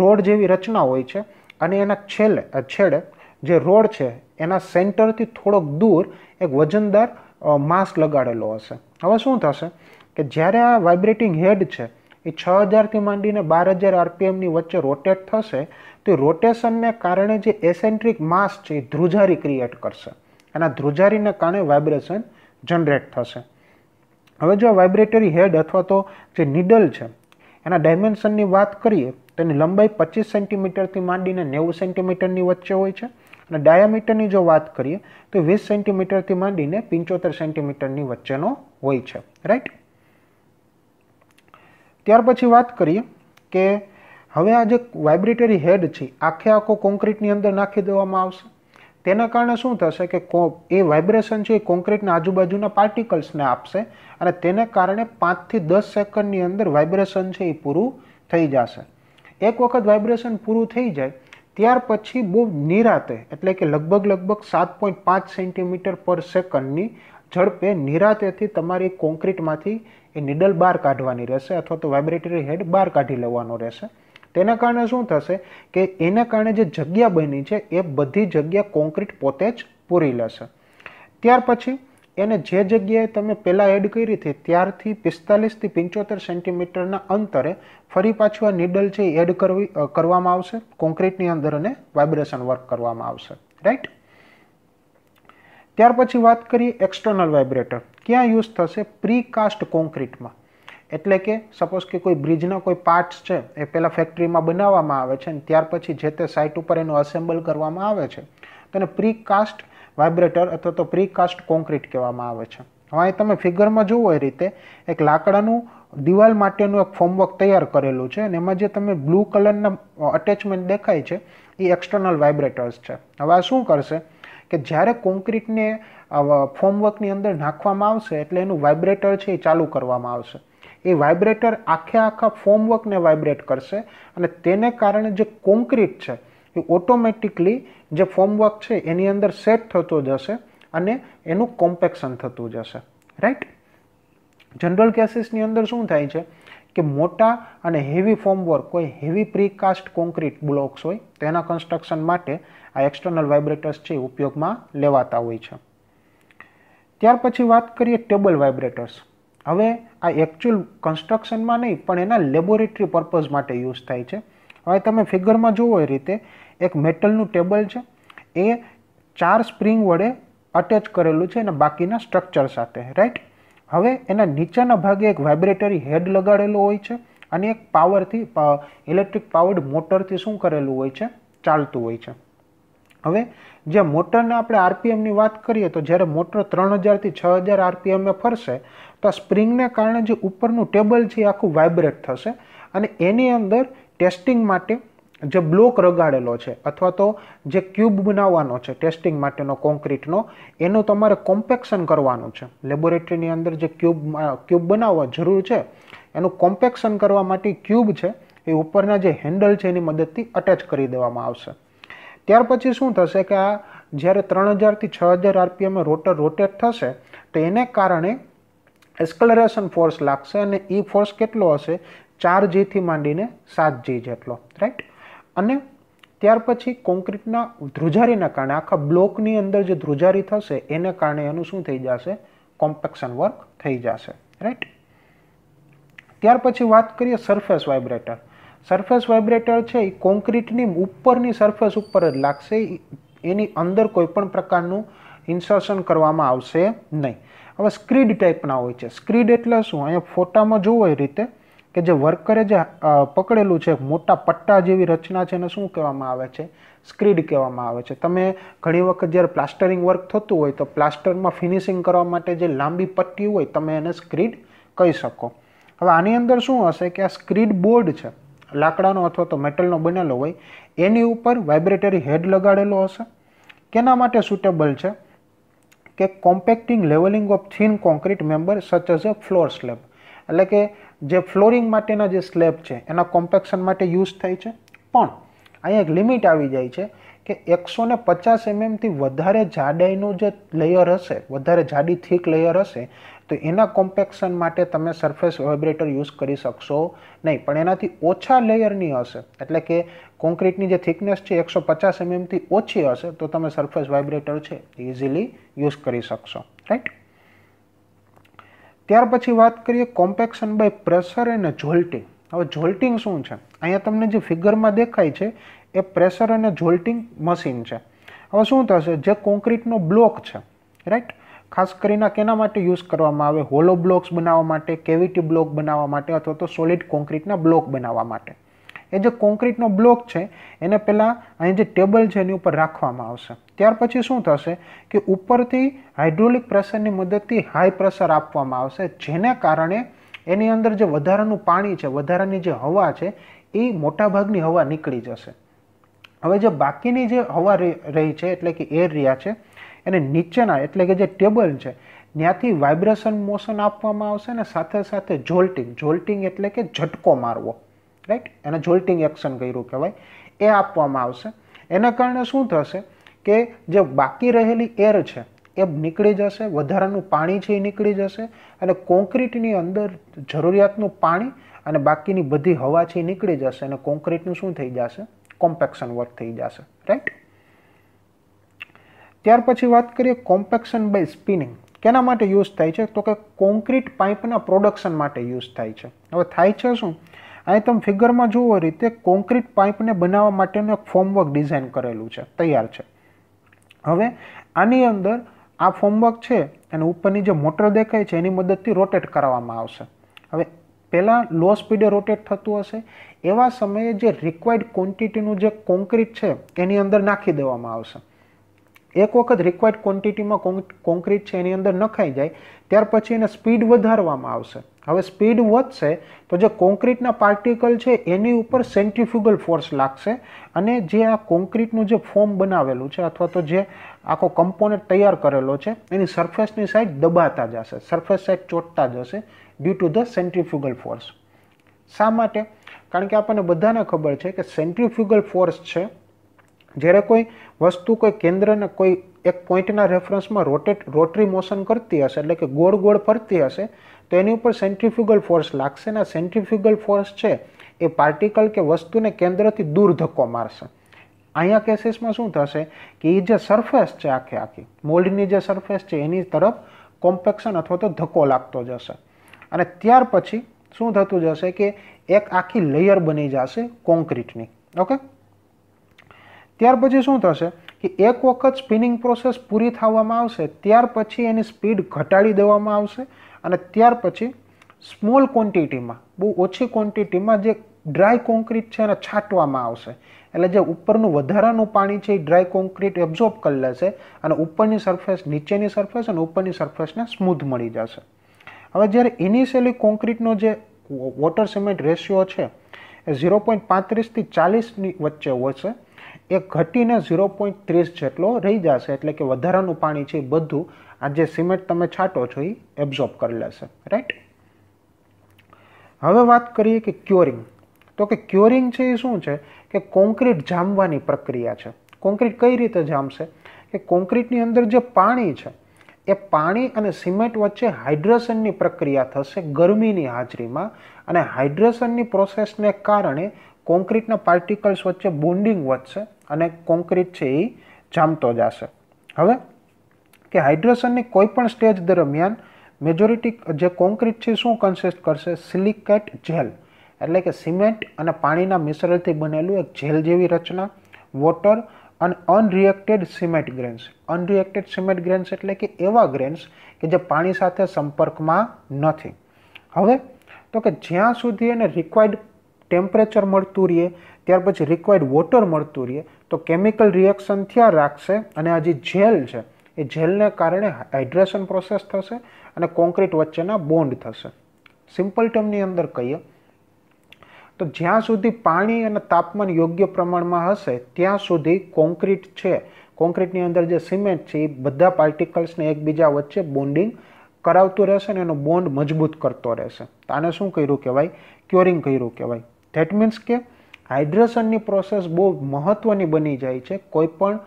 રોડ જેવી રચના હોય છે અને એના છેલ્લે છેડે જે રોડ છે એના સેન્ટરથી થોડોક દૂર એક વજનદાર માસ લગાડેલો હશે હવે શું થશે કે જ્યારે આ વાઇબ્રેટિંગ હેડ છે એ છ હજારથી માંડીને બાર હજાર આરપીએમની વચ્ચે રોટેટ થશે તો રોટેશનને કારણે જે એસેન્ટ્રિક માસ છે એ ધ્રુજારી ક્રિએટ કરશે અને આ ધ્રુજારીને કારણે વાઇબ્રેશન જનરેટ થશે હવે જો વાઇબ્રેટરી હેડ અથવા તો જે નીડલ છે એના ડાયમેન્શનની વાત કરીએ તો એની લંબાઈ પચીસ સેન્ટીમીટરથી માંડીને નેવું સેન્ટીમીટરની વચ્ચે હોય છે અને ડાયામીટરની જો વાત કરીએ તો વીસ સેન્ટીમીટરથી માંડીને પંચોતેર સેન્ટીમીટરની વચ્ચેનો હોય છે રાઈટ ત્યાર પછી વાત કરીએ કે હવે આ જે વાઇબ્રેટરી હેડ છે આખે આખો કોન્ક્રીટની અંદર નાખી દેવામાં આવશે તેના કારણે શું થશે કે એ વાઇબ્રેશન છે એ કોન્ક્રીટના આજુબાજુના પાર્ટિકલ્સને આપશે અને તેને કારણે પાંચથી દસ સેકન્ડની અંદર વાઇબ્રેશન છે એ પૂરું થઈ જશે એક વખત વાઇબ્રેશન પૂરું થઈ જાય ત્યાર પછી બહુ નિરાતે એટલે કે લગભગ લગભગ સાત પોઈન્ટ પાંચ સેન્ટીમીટર પર સેકન્ડની ઝડપે નિરાતેથી તમારી કોન્ક્રીટમાંથી એ નિડલ બહાર કાઢવાની રહેશે અથવા તો વાઇબ્રેટરી હેડ બહાર કાઢી લેવાનો રહેશે તેના કારણે શું થશે કે એના કારણે જે જગ્યા બની છે એ બધી જગ્યા કોન્ક્રીટ પોતે જ પૂરી લેશે ત્યાર પછી એને જે જગ્યાએ તમે પહેલાં એડ કરી હતી ત્યારથી પિસ્તાલીસથી પંચોતેર સેન્ટીમીટરના અંતરે ફરી પાછું આ નીડલ છે એ એડ કરવી કરવામાં આવશે કોન્ક્રીટની અંદર અને વાઇબ્રેશન વર્ક કરવામાં આવશે રાઈટ ત્યાર પછી વાત કરીએ એક્સટર્નલ વાઇબ્રેટર ક્યાં યુઝ થશે પ્રીકાસ્ટ કોન્ક્રીટમાં એટલે કે સપોઝ કે કોઈ બ્રિજના કોઈ પાર્ટ્સ છે એ પહેલાં ફેક્ટરીમાં બનાવવામાં આવે છે અને ત્યાર પછી જે તે સાઇટ ઉપર એનું અસેમ્બલ કરવામાં આવે છે તેને પ્રીકાસ્ટ વાઇબ્રેટર અથવા તો પ્રીકાસ્ટ કોન્ક્રીટ કહેવામાં આવે છે હવે અહીં તમે ફિગરમાં જુઓ એ રીતે એક લાકડાનું દિવાલ માટેનું એક ફોર્મવર્ક તૈયાર કરેલું છે અને એમાં જે તમે બ્લુ કલરના અટેચમેન્ટ દેખાય છે એ એક્સટર્નલ વાઇબ્રેટર્સ છે હવે આ શું કરશે કે જ્યારે કોન્ક્રીટને ફોર્મવર્કની અંદર નાખવામાં આવશે એટલે એનું વાઇબ્રેટર છે એ ચાલુ કરવામાં આવશે એ વાઇબ્રેટર આખે આખા ફોર્મવર્કને વાઇબ્રેટ કરશે અને તેને કારણે જે કોન્ક્રીટ છે એ ઓટોમેટિકલી જે ફોર્મવર્ક છે એની અંદર સેટ થતો જશે અને એનું કોમ્પેક્શન થતું જશે રાઈટ જનરલ કેસીસની અંદર શું થાય છે કે મોટા અને હેવી ફોર્મવર્ક હોય હેવી પ્રીકાસ્ટ કોન્ક્રીટ બ્લોક્સ હોય તેના કન્સ્ટ્રક્શન માટે આ એક્સટર્નલ વાઇબ્રેટર્સ છે ઉપયોગમાં લેવાતા હોય છે ત્યાર પછી વાત કરીએ ટેબલ વાઇબ્રેટર્સ હવે આ એકચ્યુઅલ કન્સ્ટ્રક્શનમાં નહીં પણ એના લેબોરેટરી પર્પઝ માટે યુઝ થાય છે હવે તમે ફિગરમાં જુઓ એ રીતે એક મેટલનું ટેબલ છે એ ચાર સ્પ્રિંગ વડે અટેચ કરેલું છે અને બાકીના સ્ટ્રક્ચર સાથે રાઈટ હવે એના નીચેના ભાગે એક વાઇબ્રેટરી હેડ લગાડેલો હોય છે અને એક પાવરથી ઇલેક્ટ્રિક પાવર્ડ મોટરથી શું કરેલું હોય છે ચાલતું હોય છે હવે જે મોટરને આપણે આરપીએમની વાત કરીએ તો જ્યારે મોટર ત્રણ હજારથી છ હજાર આરપીએમએ ફરશે તો સ્પ્રિંગને કારણે જે ઉપરનું ટેબલ છે એ આખું વાઇબ્રેટ થશે અને એની અંદર ટેસ્ટિંગ માટે જે બ્લોક રગાડેલો છે અથવા તો જે ક્યુબ બનાવવાનો છે ટેસ્ટિંગ માટેનો કોન્ક્રીટનો એનું તમારે કોમ્પેક્શન કરવાનું છે લેબોરેટરીની અંદર જે ક્યુબ ક્યુબ બનાવવા જરૂર છે એનું કોમ્પેક્શન કરવા માટે ક્યુબ છે એ ઉપરના જે હેન્ડલ છે એની મદદથી અટેચ કરી દેવામાં આવશે ત્યાર પછી શું થશે કે આ જ્યારે ત્રણ હજારથી છ હજાર આરપીએમમાં રોટર રોટેટ થશે તો એને કારણે એસ્કલરેશન ફોર્સ લાગશે અને એ ફોર્સ કેટલો હશે ચાર જીથી માંડીને સાત જી જેટલો રાઈટ અને ત્યાર પછી કોન્ક્રીટના ધ્રુજારીના કારણે આખા બ્લોકની અંદર જે ધ્રુજારી થશે એને કારણે એનું શું થઈ જશે કોમ્પેક્શન વર્ક થઈ જશે રાઈટ ત્યાર પછી વાત કરીએ સરફેસ વાઇબ્રેટર સરફેસ વાઇબ્રેટર છે એ કોન્ક્રીટની ઉપરની સરફેસ ઉપર જ લાગશે એની અંદર કોઈપણ પ્રકારનું ઇન્સર્શન કરવામાં આવશે નહીં હવે સ્ક્રીડ ટાઈપના હોય છે સ્ક્રીડ એટલે શું અહીંયા ફોટામાં જુઓ એ રીતે કે જે વર્કરે જે પકડેલું છે મોટા પટ્ટા જેવી રચના છે એને શું કહેવામાં આવે છે સ્ક્રીડ કહેવામાં આવે છે તમે ઘણી વખત જ્યારે પ્લાસ્ટરિંગ વર્ક થતું હોય તો પ્લાસ્ટરમાં ફિનિશિંગ કરવા માટે જે લાંબી પટ્ટી હોય તમે એને સ્ક્રીડ કહી શકો હવે આની અંદર શું હશે કે આ સ્ક્રીડ બોર્ડ છે લાકડાનો અથવા તો મેટલનો બનેલો હોય એની ઉપર વાઇબ્રેટરી હેડ લગાડેલો હશે કેના માટે સુટેબલ છે કે compacting levelling of thin concrete member such as a floor slab એટલે કે જે ફ્લોરિંગ માટેના જે સ્લેબ છે એના કોમ્પેક્શન માટે યુઝ થાય છે પણ અહીંયા એક લિમિટ આવી જાય છે કે એકસો ને પચાસ એમએમથી mm વધારે જાડાઈનું જે લેયર હશે વધારે જાડી થીક લેયર હશે તો એના કોમ્પેક્શન માટે તમે સરફેસ વાઇબ્રેટર યુઝ કરી શકશો નહીં પણ એનાથી ઓછા લેયરની હશે એટલે કે કોન્ક્રીટની જે થિકનેસ છે એકસો પચાસ એમએમથી mm ઓછી હશે તો તમે સરફેસ વાઇબ્રેટર છે ઇઝીલી યુઝ કરી શકશો રાઈટ ત્યાર પછી વાત કરીએ કોમ્પેક્શન બાય પ્રેશર અને ઝોલ્ટિંગ હવે ઝોલ્ટિંગ શું છે અહીંયા તમને જે ફિગરમાં દેખાય છે એ પ્રેશર અને ઝોલ્ટિંગ મશીન છે હવે શું થશે જે કોન્ક્રીટનો બ્લોક છે રાઈટ ખાસ કરીને કેના માટે યુઝ કરવામાં આવે હોલો બ્લોક્સ બનાવવા માટે કેવિટી બ્લોક બનાવવા માટે અથવા તો સોલિડ કોન્ક્રીટના બ્લોક બનાવવા માટે એ જે કોન્ક્રીટનો બ્લોક છે એને પહેલાં અહીં જે ટેબલ છે એની ઉપર રાખવામાં આવશે ત્યાર પછી શું થશે કે ઉપરથી હાઇડ્રોલિક પ્રેશરની મદદથી હાઈ પ્રેશર આપવામાં આવશે જેને કારણે એની અંદર જે વધારાનું પાણી છે વધારાની જે હવા છે એ મોટાભાગની હવા નીકળી જશે હવે જે બાકીની જે હવા રહી છે એટલે કે એર રહ્યા છે એને નીચેના એટલે કે જે ટેબલ છે ત્યાંથી વાઇબ્રેશન મોશન આપવામાં આવશે અને સાથે સાથે જોલ્ટિંગ જોલ્ટિંગ એટલે કે ઝટકો મારવો રાઈટ એને જોલ્ટિંગ એક્શન કર્યું કહેવાય એ આપવામાં આવશે એના કારણે શું થશે કે જે બાકી રહેલી એર છે એ નીકળી જશે વધારાનું પાણી છે એ નીકળી જશે અને કોન્ક્રીટની અંદર જરૂરિયાતનું પાણી અને બાકીની બધી હવા છે એ નીકળી જશે અને કોન્ક્રીટનું શું થઈ જશે કોમ્પેક્શન વર્ક થઈ જશે રાઈટ ત્યાર પછી વાત કરીએ કોમ્પેક્શન બાય સ્પિનિંગ કેના માટે યુઝ થાય છે તો કે કોન્ક્રીટ પાઇપના પ્રોડક્શન માટે યુઝ થાય છે હવે થાય છે શું અહીં તમે ફિગરમાં જુઓ રીતે કોન્ક્રીટ પાઇપને બનાવવા માટેનું એક ફોર્મવર્ક ડિઝાઇન કરેલું છે તૈયાર છે હવે આની અંદર આ ફોર્મવર્ક છે અને ઉપરની જે મોટર દેખાય છે એની મદદથી રોટેટ કરવામાં આવશે હવે પહેલાં લો સ્પીડે રોટેટ થતું હશે એવા સમયે જે રિક્વાયર્ડ ક્વોન્ટિટીનું જે કોન્ક્રીટ છે એની અંદર નાખી દેવામાં આવશે એક વખત રિક્વાયર્ડ ક્વોન્ટિટીમાં કોન્ક્રીટ છે એની અંદર નખાઈ જાય ત્યાર પછી એને સ્પીડ વધારવામાં આવશે હવે સ્પીડ વધશે તો જે કોન્ક્રીટના પાર્ટિકલ છે એની ઉપર સેન્ટ્રીફ્યુગલ ફોર્સ લાગશે અને જે આ કોન્ક્રીટનું જે ફોર્મ બનાવેલું છે અથવા તો જે આખો કમ્પોનેન્ટ તૈયાર કરેલો છે એની સરફેસની સાઈડ દબાતા જશે સરફેસ સાઈડ ચોંટતા જશે due to the centrifugal force શા માટે કારણ કે આપણને બધાને ખબર છે કે સેન્ટ્રીફ્યુગલ ફોર્સ છે જ્યારે કોઈ વસ્તુ કોઈ કેન્દ્રને કોઈ એક પોઈન્ટના રેફરન્સમાં રોટેટ રોટરી મોશન કરતી હશે એટલે કે ગોળ ગોળ ફરતી હશે તો એની ઉપર સેન્ટ્રીફ્યુગલ ફોર્સ લાગશે ને સેન્ટ્રીફ્યુગલ ફોર્સ છે એ પાર્ટિકલ કે વસ્તુને કેન્દ્રથી દૂર ધક્કો મારશે અહીંયા કેસીસમાં શું થશે કે એ જે સરફેસ છે આખે આખી મોલ્ડની જે સરફેસ છે એની તરફ કોમ્પેક્શન અથવા તો ધક્કો લાગતો જશે અને ત્યાર પછી શું થતું જશે કે એક આખી લેયર બની જશે કોન્ક્રીટની ઓકે ત્યાર પછી શું થશે કે એક વખત સ્પિનિંગ પ્રોસેસ પૂરી થવામાં આવશે ત્યાર પછી એની સ્પીડ ઘટાડી દેવામાં આવશે અને ત્યાર પછી સ્મોલ ક્વોન્ટિટીમાં બહુ ઓછી ક્વોન્ટિટીમાં જે ડ્રાય કોન્ક્રીટ છે એને છાંટવામાં આવશે એટલે જે ઉપરનું વધારાનું પાણી છે એ ડ્રાય કોન્ક્રીટ એબ્ઝોર્બ કરી લેશે અને ઉપરની સરફેસ નીચેની સરફેસ અને ઉપરની સરફેસને સ્મૂથ મળી જશે હવે જ્યારે ઇનિશિયલી કોન્ક્રીટનો જે વોટર સિમેન્ટ રેશિયો છે એ ઝીરો પોઈન્ટ પાંત્રીસથી ચાલીસની વચ્ચે હોય છે એ ઘટીને ઝીરો પોઈન્ટ ત્રીસ જેટલો રહી જશે એટલે કે વધારાનું પાણી છે એ બધું આ જે સિમેન્ટ તમે છાંટો છો એ એબ્ઝોર્બ કરી લેશે રાઈટ હવે વાત કરીએ કે ક્યોરિંગ તો કે ક્યોરિંગ છે એ શું છે કે કોન્ક્રીટ જામવાની પ્રક્રિયા છે કોન્ક્રીટ કઈ રીતે જામશે કે કોન્ક્રીટની અંદર જે પાણી છે એ પાણી અને સિમેન્ટ વચ્ચે હાઇડ્રેશનની પ્રક્રિયા થશે ગરમીની હાજરીમાં અને હાઇડ્રેશનની પ્રોસેસને કારણે કોન્ક્રીટના પાર્ટિકલ્સ વચ્ચે બોન્ડિંગ વધશે અને કોન્ક્રીટ છે એ જામતો જશે હવે કે હાઇડ્રેશનની કોઈ પણ સ્ટેજ દરમિયાન મેજોરિટી જે કોન્ક્રીટ છે શું કન્સિસ્ટ કરશે સિલિકેટ જેલ એટલે કે સિમેન્ટ અને પાણીના મિશ્રણથી બનેલું એક જેલ જેવી રચના વોટર અને unreacted cement grains unreacted cement grains એટલે કે એવા ગ્રેન્સ કે જે પાણી સાથે સંપર્કમાં નથી હવે તો કે જ્યાં સુધી એને રિક્વાયર્ડ ટેમ્પરેચર મળતું રહીએ ત્યાર પછી રિક્વાયર્ડ વોટર મળતું રહીએ તો કેમિકલ રિએક્શન થયા રાખશે અને આ જે જેલ છે એ જેલને કારણે હાઇડ્રેશન પ્રોસેસ થશે અને કોન્ક્રીટ વચ્ચેના બોન્ડ થશે સિમ્પલ ટર્મની અંદર કહીએ તો જ્યાં સુધી પાણી અને તાપમાન યોગ્ય પ્રમાણમાં હશે ત્યાં સુધી કોન્ક્રીટ છે કોન્ક્રીટની અંદર જે સિમેન્ટ છે એ બધા પાર્ટિકલ્સને એકબીજા વચ્ચે બોન્ડિંગ કરાવતું રહેશે અને એનો બોન્ડ મજબૂત કરતો રહેશે તો આને શું કર્યું કહેવાય ક્યોરિંગ કર્યું કહેવાય ધેટ મીન્સ કે હાઇડ્રેશનની પ્રોસેસ બહુ મહત્વની બની જાય છે કોઈપણ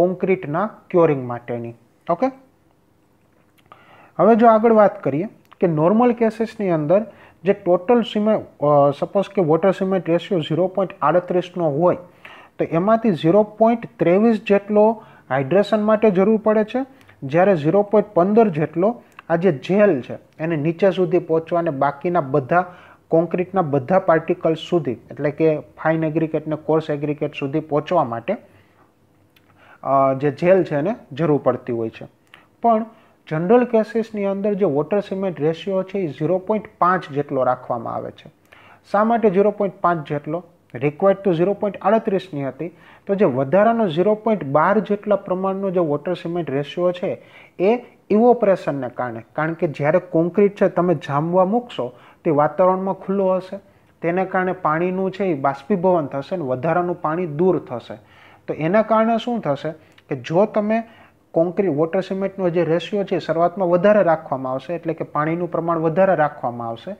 કોન્ક્રીટના ક્યોરિંગ માટેની ઓકે હવે જો આગળ વાત કરીએ કે નોર્મલ કેસીસની અંદર જે ટોટલ સિમે સપોઝ કે water cement ratio zero point આડત્રીસનો હોય તો એમાંથી ઝીરો પોઈન્ટ ત્રેવીસ જેટલો હાઇડ્રેશન માટે જરૂર પડે છે જ્યારે ઝીરો પોઈન્ટ પંદર જેટલો આ જે જેલ છે એને નીચે સુધી પહોંચવાને બાકીના બધા કોન્ક્રીટના બધા પાર્ટિકલ્સ સુધી એટલે કે ફાઇન એગ્રીગેટને કોર્સ એગ્રિકેટ સુધી પહોંચવા માટે જે જેલ છે એને જરૂર પડતી હોય છે પણ જનરલ કેસીસની અંદર જે વોટર સિમેન્ટ રેશિયો છે એ ઝીરો પોઈન્ટ પાંચ જેટલો રાખવામાં આવે છે શા માટે ઝીરો પોઈન્ટ પાંચ જેટલો રિક્વાયર્ડ તો ઝીરો પોઈન્ટ આડત્રીસની હતી તો જે વધારાનો ઝીરો પોઈન્ટ બાર જેટલા પ્રમાણનો જે વોટર સિમેન્ટ રેશિયો છે એ ઇવોપરેશનને કારણે કારણ કે જ્યારે કોન્ક્રીટ છે તમે જામવા મૂકશો તે વાતાવરણમાં ખુલ્લો હશે તેને કારણે પાણીનું છે એ બાષ્પીભવન થશે અને વધારાનું પાણી દૂર થશે તો એના કારણે શું થશે કે જો તમે કોન્ક્રીટ વોટર સિમેન્ટનો જે રેશિયો છે શરૂઆતમાં વધારે રાખવામાં આવશે એટલે કે પાણીનું પ્રમાણ વધારે રાખવામાં આવશે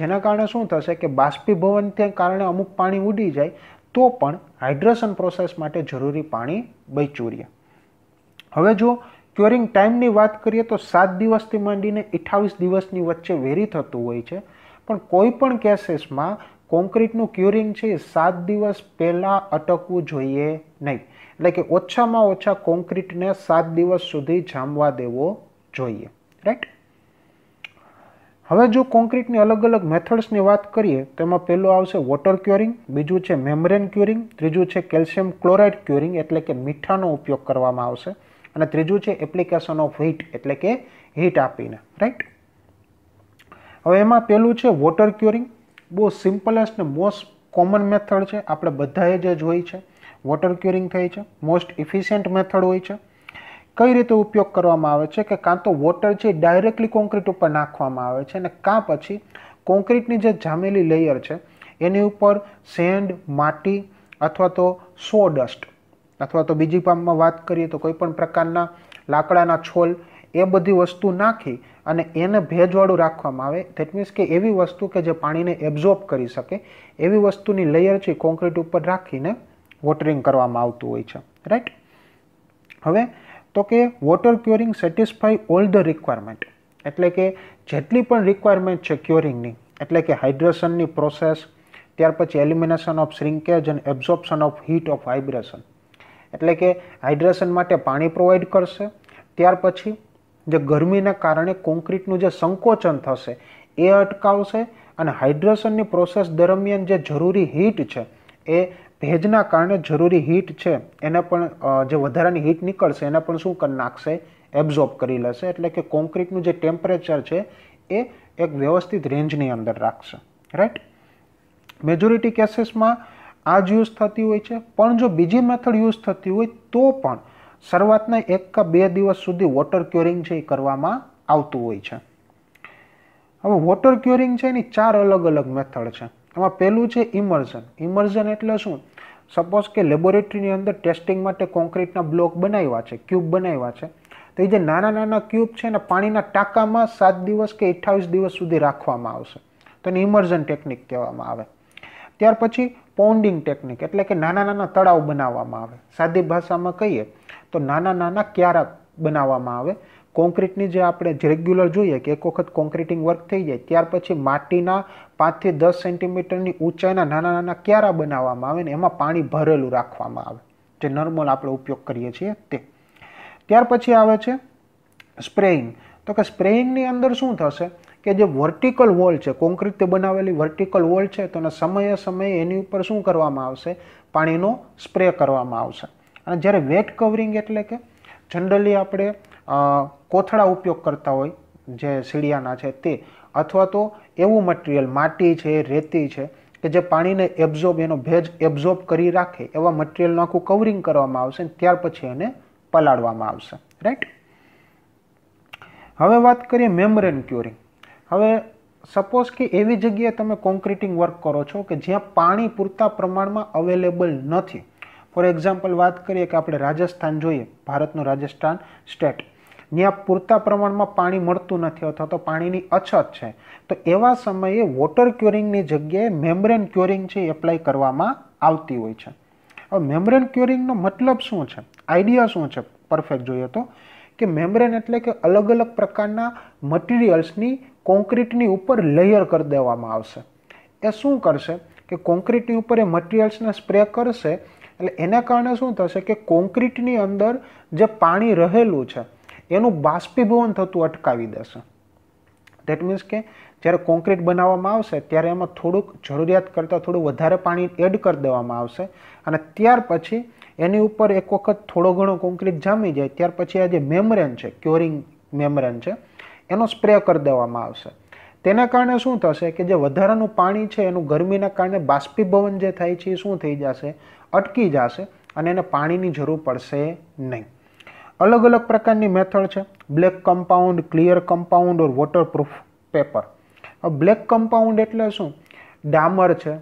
જેના કારણે શું થશે કે બાષ્પીભવન કારણે અમુક પાણી ઉડી જાય તો પણ હાઇડ્રેશન પ્રોસેસ માટે જરૂરી પાણી બચ્યું રહે હવે જો ક્યોરિંગ ટાઈમની વાત કરીએ તો સાત દિવસથી માંડીને અઠાવીસ દિવસની વચ્ચે વેરી થતું હોય છે પણ કોઈ પણ કેસીસમાં કોન્ક્રીટનું ક્યુરિંગ છે એ સાત દિવસ પહેલાં અટકવું જોઈએ નહીં એટલે કે ઓછામાં ઓછા કોન્ક્રીટને સાત દિવસ સુધી જામવા દેવો જોઈએ રાઈટ હવે જો કોન્ક્રીટની અલગ અલગ મેથડ્સની વાત કરીએ તો એમાં પહેલું આવશે વોટર ક્યુરિંગ બીજું છે મેમ્બ્રેન ક્યુરિંગ ત્રીજું છે કેલ્શિયમ ક્લોરાઇડ ક્યુરિંગ એટલે કે મીઠાનો ઉપયોગ કરવામાં આવશે અને ત્રીજું છે એપ્લિકેશન ઓફ હીટ એટલે કે હીટ આપીને રાઈટ હવે એમાં પહેલું છે વોટર ક્યુરિંગ બહુ સિમ્પલેસ્ટ ને મોસ્ટ કોમન મેથડ છે આપણે બધાએ જે જોઈ છે વોટર ક્યુરિંગ થઈ છે મોસ્ટ ઇફિશિયન્ટ મેથડ હોય છે કઈ રીતે ઉપયોગ કરવામાં આવે છે કે કાં તો વોટર છે ડાયરેક્ટલી કોન્ક્રીટ ઉપર નાખવામાં આવે છે અને કાં પછી કોન્ક્રીટની જે જામેલી લેયર છે એની ઉપર સેન્ડ માટી અથવા તો સો ડસ્ટ અથવા તો બીજી પામમાં વાત કરીએ તો કોઈપણ પ્રકારના લાકડાના છોલ એ બધી વસ્તુ નાખી અને એને ભેજવાળું રાખવામાં આવે ધેટ મીન્સ કે એવી વસ્તુ કે જે પાણીને એબ્ઝોર્બ કરી શકે એવી વસ્તુની લેયર છે કોન્ક્રીટ ઉપર રાખીને વોટરિંગ કરવામાં આવતું હોય છે રાઈટ હવે તો કે water curing satisfy all the requirement એટલે કે જેટલી પણ રિક્વાયરમેન્ટ છે ક્યોરિંગની એટલે કે હાઇડ્રેશનની પ્રોસેસ ત્યાર પછી એલિમિનેશન ઓફ શ્રિંકેજ અને absorption of heat of vibration એટલે કે હાઇડ્રેશન માટે પાણી પ્રોવાઈડ કરશે ત્યાર પછી જે ગરમીના કારણે કોન્ક્રીટનું જે સંકોચન થશે એ અટકાવશે અને હાઇડ્રેશનની પ્રોસેસ દરમિયાન જે જરૂરી હીટ છે એ ભેજના કારણે જરૂરી હીટ છે એને પણ જે વધારાની હીટ નીકળશે એને પણ શું કરી નાખશે એબ્ઝોર્બ કરી લેશે એટલે કે કોન્ક્રીટનું જે ટેમ્પરેચર છે એ એક વ્યવસ્થિત રેન્જની અંદર રાખશે રાઈટ મેજોરિટી કેસીસમાં આ જ યુઝ થતી હોય છે પણ જો બીજી મેથડ યુઝ થતી હોય તો પણ શરૂઆતના એક કે બે દિવસ સુધી વોટર ક્યોરિંગ છે એ કરવામાં આવતું હોય છે હવે વોટર ક્યોરિંગ છે એની ચાર અલગ અલગ મેથડ છે એમાં પહેલું છે ઇમર્ઝન ઇમર્ઝન એટલે શું સપોઝ કે લેબોરેટરીની અંદર ટેસ્ટિંગ માટે કોન્ક્રીટના બ્લોક બનાવ્યા છે ક્યુબ બનાવ્યા છે તો એ જે નાના નાના ક્યુબ છે ને પાણીના ટાંકામાં સાત દિવસ કે અઠ્ઠાવીસ દિવસ સુધી રાખવામાં આવશે તો એને ઇમર્ઝન ટેકનિક કહેવામાં આવે ત્યાર પછી પોન્ડિંગ ટેકનિક એટલે કે નાના નાના તળાવ બનાવવામાં આવે સાદી ભાષામાં કહીએ તો નાના નાના ક્યારા બનાવવામાં આવે કોન્ક્રીટની જે આપણે રેગ્યુલર જોઈએ કે એક વખત કોન્ક્રીટિંગ વર્ક થઈ જાય ત્યાર પછી માટીના પાંચથી દસ સેન્ટીમીટરની ઊંચાઈના નાના નાના ક્યારા બનાવવામાં આવે ને એમાં પાણી ભરેલું રાખવામાં આવે જે નોર્મલ આપણે ઉપયોગ કરીએ છીએ તે ત્યાર પછી આવે છે સ્પ્રેઇંગ તો કે સ્પ્રેઇંગની અંદર શું થશે કે જે વર્ટિકલ વોલ છે કોન્ક્રીટથી બનાવેલી વર્ટિકલ વોલ છે તો સમયે સમયે એની ઉપર શું કરવામાં આવશે પાણીનો સ્પ્રે કરવામાં આવશે અને જ્યારે વેટ કવરિંગ એટલે કે જનરલી આપણે કોથળા ઉપયોગ કરતા હોય જે સીડિયાના છે તે અથવા તો એવું મટીરિયલ માટી છે રેતી છે કે જે પાણીને એબ્ઝોર્બ એનો ભેજ એબ્ઝોર્બ કરી રાખે એવા મટીરિયલનું આખું કવરિંગ કરવામાં આવશે ત્યાર પછી એને પલાળવામાં આવશે રાઈટ હવે વાત કરીએ મેમ્બ્રેન ક્યુરિંગ હવે સપોઝ કે એવી જગ્યાએ તમે કોન્ક્રીટિંગ વર્ક કરો છો કે જ્યાં પાણી પૂરતા પ્રમાણમાં અવેલેબલ નથી ફોર એક્ઝામ્પલ વાત કરીએ કે આપણે રાજસ્થાન જોઈએ ભારતનું રાજસ્થાન સ્ટેટ ત્યાં પૂરતા પ્રમાણમાં પાણી મળતું નથી અથવા તો પાણીની અછત છે તો એવા સમયે વોટર ક્યોરિંગની જગ્યાએ મેમ્બ્રેન ક્યોરિંગ છે એપ્લાય કરવામાં આવતી હોય છે હવે મેમ્બ્રેન ક્યોરિંગનો મતલબ શું છે આઈડિયા શું છે પરફેક્ટ જોઈએ તો કે મેમ્બ્રેન એટલે કે અલગ અલગ પ્રકારના મટીરિયલ્સની કોન્ક્રીટની ઉપર લેયર કરી દેવામાં આવશે એ શું કરશે કે કોન્ક્રીટની ઉપર એ મટીરિયલ્સને સ્પ્રે કરશે એટલે એના કારણે શું થશે કે કોન્ક્રીટની અંદર જે પાણી રહેલું છે એનું બાષ્પીભવન થતું અટકાવી દેશે દેટ મીન્સ કે જ્યારે કોન્ક્રીટ બનાવવામાં આવશે ત્યારે એમાં થોડુંક જરૂરિયાત કરતાં થોડું વધારે પાણી એડ કરી દેવામાં આવશે અને ત્યાર પછી એની ઉપર એક વખત થોડો ઘણો કોન્ક્રીટ જામી જાય ત્યાર પછી આ જે મેમરેન છે ક્યોરિંગ મેમરેન છે એનો સ્પ્રે કરી દેવામાં આવશે તેના કારણે શું થશે કે જે વધારાનું પાણી છે એનું ગરમીના કારણે બાષ્પીભવન જે થાય છે એ શું થઈ જશે અટકી જશે અને એને પાણીની જરૂર પડશે નહીં અલગ અલગ પ્રકારની મેથડ છે black compound clear compound or waterproof paper black compound એટલે શું ડામર છે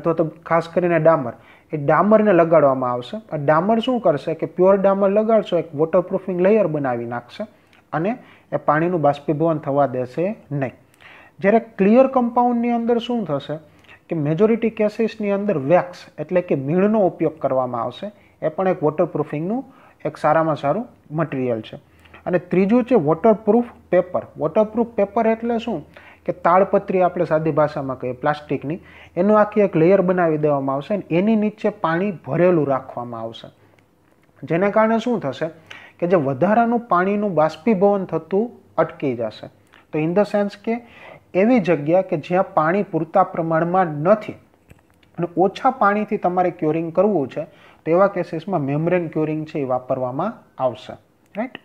અથવા તો ખાસ કરીને ડામર એ ડામરને લગાડવામાં આવશે આ ડામર શું કરશે કે પ્યોર ડામર લગાડશો એક વોટરપ્રૂફિંગ લેયર બનાવી નાખશે અને એ પાણીનું બાષ્પીભવન થવા દેશે નહીં જ્યારે ક્લિયર કમ્પાઉન્ડની અંદર શું થશે કે મેજોરિટી કેસીસની અંદર વેક્સ એટલે કે મીણનો ઉપયોગ કરવામાં આવશે એ પણ એક વોટરપ્રૂફિંગનું એક સારામાં સારું મટીરિયલ છે અને ત્રીજું છે વોટરપ્રૂફ પેપર વોટરપ્રૂફ પેપર એટલે શું કે તાળપત્રી આપણે સાદી ભાષામાં કહીએ પ્લાસ્ટિકની એનું આખી એક લેયર બનાવી દેવામાં આવશે અને એની નીચે પાણી ભરેલું રાખવામાં આવશે જેને કારણે શું થશે કે જે વધારાનું પાણીનું બાષ્પીભવન થતું અટકી જશે તો ઇન ધ સેન્સ કે એવી જગ્યા કે જ્યાં પાણી પૂરતા પ્રમાણમાં નથી અને ઓછા પાણીથી તમારે ક્યોરિંગ કરવું છે તો એવા કેસીસમાં મેમરેન ક્યોરિંગ છે એ વાપરવામાં આવશે રાઈટ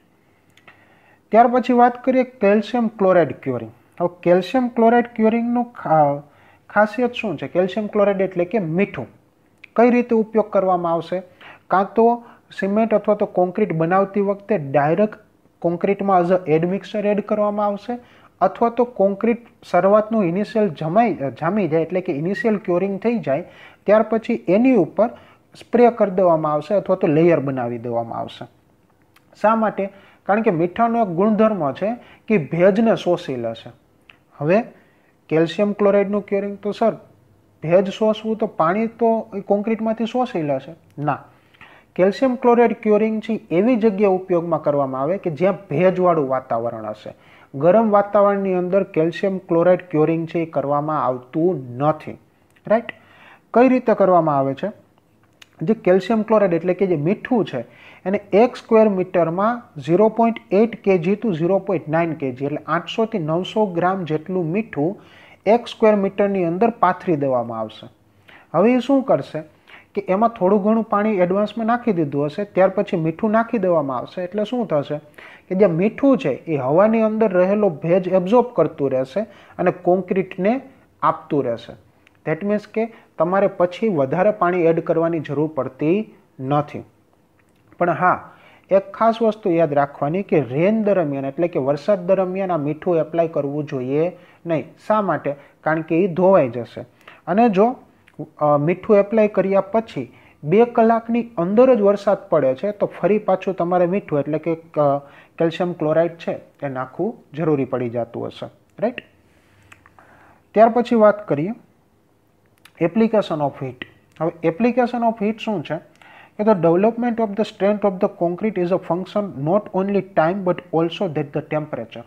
ત્યાર પછી વાત કરીએ કેલ્શિયમ ક્લોરાઇડ ક્યોરિંગ હવે કેલ્શિયમ ક્લોરાઇડ ક્યોરિંગનું ખાસિયત શું છે કેલ્શિયમ ક્લોરાઇડ એટલે કે મીઠું કઈ રીતે ઉપયોગ કરવામાં આવશે કાં તો સિમેન્ટ અથવા તો કોન્ક્રીટ બનાવતી વખતે ડાયરેક્ટ કોન્ક્રીટમાં એઝ અ એડમિક્સર એડ કરવામાં આવશે અથવા તો કોન્ક્રીટ શરૂઆતનું ઇનિશિયલ જમાઈ જામી જાય એટલે કે ઇનિશિયલ ક્યોરિંગ થઈ જાય ત્યાર પછી એની ઉપર સ્પ્રે કરી દેવામાં આવશે અથવા તો લેયર બનાવી દેવામાં આવશે શા માટે કારણ કે મીઠાનો એક ગુણધર્મ છે કે ભેજને શોષી લેશે હવે કેલ્શિયમ ક્લોરાઇડનું ક્યોરિંગ તો સર ભેજ શોષવું તો પાણી તો એ કોન્ક્રીટમાંથી શોષી લેશે ના કેલ્શિયમ ક્લોરાઇડ ક્યોરિંગ છે એવી જગ્યા ઉપયોગમાં કરવામાં આવે કે જ્યાં ભેજવાળું વાતાવરણ હશે ગરમ વાતાવરણની અંદર કેલ્શિયમ ક્લોરાઇડ ક્યોરિંગ છે એ કરવામાં આવતું નથી રાઈટ કઈ રીતે કરવામાં આવે છે જે કેલ્શિયમ ક્લોરાઇડ એટલે કે જે મીઠું છે એને એક સ્ક્વેર મીટરમાં zero point eight kg to zero point nine kg એટલે આઠસોથી નવસો ગ્રામ જેટલું મીઠું એક સ્ક્વેર મીટરની અંદર પાથરી દેવામાં આવશે હવે એ શું કરશે કે એમાં થોડું ઘણું પાણી એડવાન્સમાં નાખી દીધું હશે ત્યાર પછી મીઠું નાખી દેવામાં આવશે એટલે શું થશે કે જે મીઠું છે એ હવાની અંદર રહેલો ભેજ એબ્ઝોર્બ કરતું રહેશે અને કોન્ક્રીટને આપતું રહેશે ધેટ મીન્સ કે તમારે પછી વધારે પાણી એડ કરવાની જરૂર પડતી નથી પણ હા એક ખાસ વસ્તુ યાદ રાખવાની કે રેન દરમિયાન એટલે કે વરસાદ દરમિયાન આ મીઠું એપ્લાય કરવું જોઈએ નહીં શા માટે કારણ કે એ ધોવાઈ જશે અને જો મીઠું એપ્લાય કર્યા પછી બે કલાકની અંદર જ વરસાદ પડે છે તો ફરી પાછું તમારે મીઠું એટલે કે કેલ્શિયમ ક્લોરાઇડ છે એ નાખવું જરૂરી પડી જતું હશે રાઈટ ત્યાર પછી વાત કરીએ એપ્લિકેશન ઓફ હીટ હવે એપ્લિકેશન ઓફ હીટ શું છે કે the development of the strength of the concrete is a function not only time but also that the temperature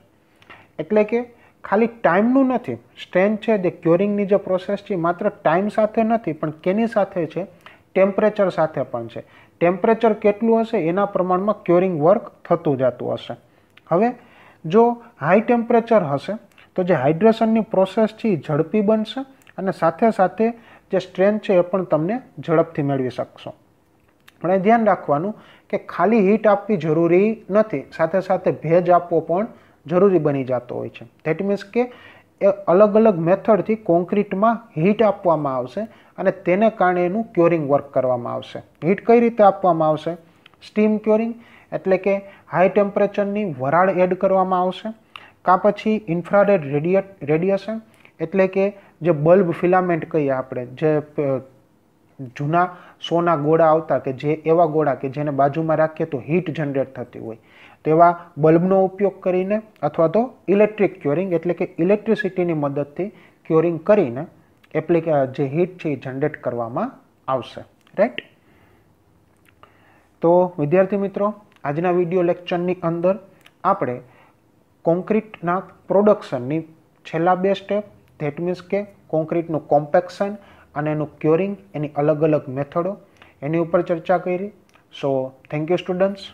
એટલે કે ખાલી ટાઈમનું નથી સ્ટ્રેન્થ છે જે ક્યોરિંગની જે પ્રોસેસ છે માત્ર ટાઈમ સાથે નથી પણ કેની સાથે છે ટેમ્પરેચર સાથે પણ છે ટેમ્પરેચર કેટલું હશે એના પ્રમાણમાં ક્યોરિંગ વર્ક થતું જતું હશે હવે જો હાઈ ટેમ્પરેચર હશે તો જે હાઇડ્રેશનની પ્રોસેસ છે એ ઝડપી બનશે અને સાથે સાથે જે સ્ટ્રેન્થ છે એ પણ તમને ઝડપથી મેળવી શકશો પણ એ ધ્યાન રાખવાનું કે ખાલી હીટ આપવી જરૂરી નથી સાથે સાથે ભેજ આપવો પણ જરૂરી બની જતો હોય છે ધેટ મીન્સ કે એ અલગ અલગ મેથડથી કોન્ક્રીટમાં હીટ આપવામાં આવશે અને તેને કારણે એનું ક્યોરિંગ વર્ક કરવામાં આવશે હીટ કઈ રીતે આપવામાં આવશે સ્ટીમ ક્યોરિંગ એટલે કે હાઈ ટેમ્પરેચરની વરાળ એડ કરવામાં આવશે કાં પછી ઇન્ફ્રારેડ રેડિયટ રેડિયેશન એટલે કે જે બલ્બ ફિલામેન્ટ કહીએ આપણે જે જૂના સોના ગોળા આવતા કે જે એવા ગોળા કે જેને બાજુમાં રાખીએ તો હીટ જનરેટ થતી હોય તેવા બલ્બનો ઉપયોગ કરીને અથવા તો ઇલેક્ટ્રિક ક્યોરિંગ એટલે કે ઇલેક્ટ્રિસિટીની મદદથી ક્યોરિંગ કરીને એપ્લિક જે હીટ છે એ જનરેટ કરવામાં આવશે રાઈટ તો વિદ્યાર્થી મિત્રો આજના વિડીયો લેક્ચરની અંદર આપણે કોન્ક્રીટના પ્રોડક્શનની છેલ્લા બે સ્ટેપ ધેટ મીન્સ કે કોન્ક્રીટનું કોમ્પેક્શન અને એનું ક્યોરિંગ એની અલગ અલગ મેથડો એની ઉપર ચર્ચા કરી સો થેન્ક યુ સ્ટુડન્ટ્સ